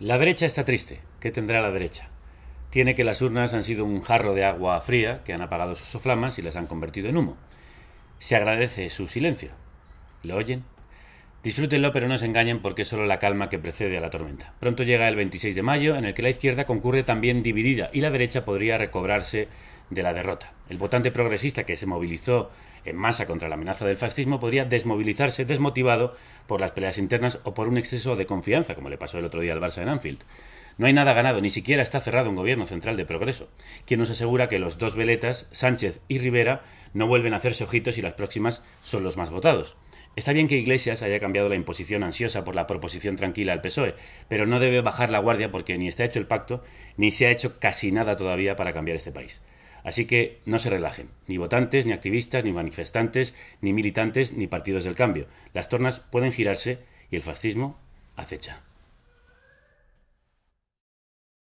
La derecha está triste. ¿Qué tendrá la derecha? Tiene que las urnas han sido un jarro de agua fría que han apagado sus soflamas y las han convertido en humo. Se agradece su silencio. ¿Lo oyen? Disfrútenlo, pero no se engañen porque es solo la calma que precede a la tormenta. Pronto llega el 26 de mayo, en el que la izquierda concurre también dividida y la derecha podría recobrarse de la derrota. El votante progresista que se movilizó en masa contra la amenaza del fascismo podría desmovilizarse desmotivado por las peleas internas o por un exceso de confianza, como le pasó el otro día al Barça en Anfield. No hay nada ganado, ni siquiera está cerrado un gobierno central de progreso, quien nos asegura que los dos veletas, Sánchez y Rivera, no vuelven a hacerse ojitos y las próximas son los más votados. Está bien que Iglesias haya cambiado la imposición ansiosa por la proposición tranquila al PSOE, pero no debe bajar la guardia porque ni está hecho el pacto, ni se ha hecho casi nada todavía para cambiar este país. Así que no se relajen, ni votantes, ni activistas, ni manifestantes, ni militantes, ni partidos del cambio. Las tornas pueden girarse y el fascismo acecha.